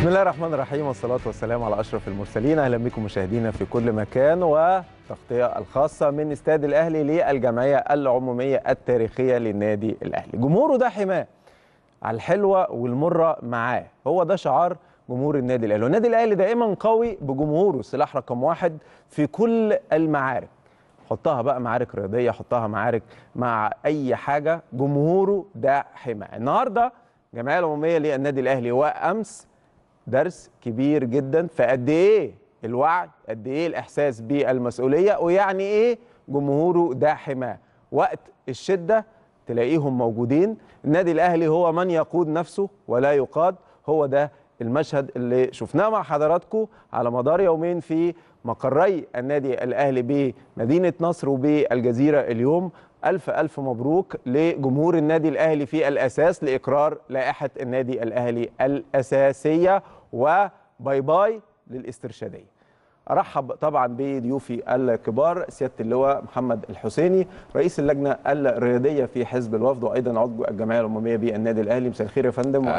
بسم الله الرحمن الرحيم والصلاة والسلام على أشرف المرسلين أهلا بكم مشاهدينا في كل مكان وتغطية الخاصة من استاد الأهلي للجمعية العمومية التاريخية للنادي الأهلي جمهوره ده حماه على الحلوة والمرة معاه هو ده شعار جمهور النادي الأهلي والنادي الأهلي دائما قوي بجمهوره سلاح رقم واحد في كل المعارك حطها بقى معارك رياضية حطها معارك مع أي حاجة جمهوره ده حماه النهاردة الجمعية العمومية للنادي الأهلي وأمس درس كبير جدا فقد ايه الوعي قد ايه الاحساس بالمسؤوليه ويعني ايه جمهوره ده حماه وقت الشده تلاقيهم موجودين النادي الاهلي هو من يقود نفسه ولا يقاد هو ده المشهد اللي شفناه مع حضراتكم على مدار يومين في مقري النادي الاهلي بمدينه نصر وبالجزيره اليوم ألف ألف مبروك لجمهور النادي الأهلي في الأساس لإقرار لائحة النادي الأهلي الأساسية وباي باي للاسترشاديه ارحب طبعا بضيوفي الكبار سياده اللواء محمد الحسيني رئيس اللجنه الرياضيه في حزب الوفد وايضا عضو الجمعيه العموميه بالنادي الاهلي مساء الخير يا فندم